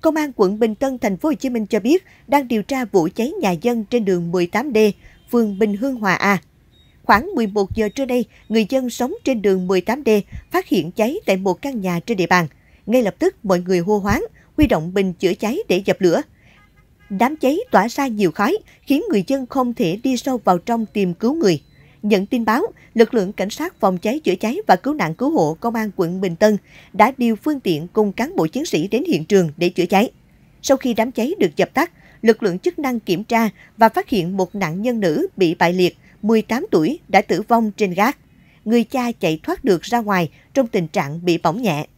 Công an quận Bình Tân, thành phố Hồ Chí Minh cho biết đang điều tra vụ cháy nhà dân trên đường 18D, phường Bình Hương Hòa A. Khoảng 11 giờ trưa nay, người dân sống trên đường 18D phát hiện cháy tại một căn nhà trên địa bàn. Ngay lập tức, mọi người hô hoáng, huy động bình chữa cháy để dập lửa. Đám cháy tỏa ra nhiều khói, khiến người dân không thể đi sâu vào trong tìm cứu người. Nhận tin báo, lực lượng cảnh sát phòng cháy chữa cháy và cứu nạn cứu hộ công an quận Bình Tân đã điều phương tiện cùng cán bộ chiến sĩ đến hiện trường để chữa cháy. Sau khi đám cháy được dập tắt, lực lượng chức năng kiểm tra và phát hiện một nạn nhân nữ bị bại liệt, 18 tuổi đã tử vong trên gác. Người cha chạy thoát được ra ngoài trong tình trạng bị bỏng nhẹ.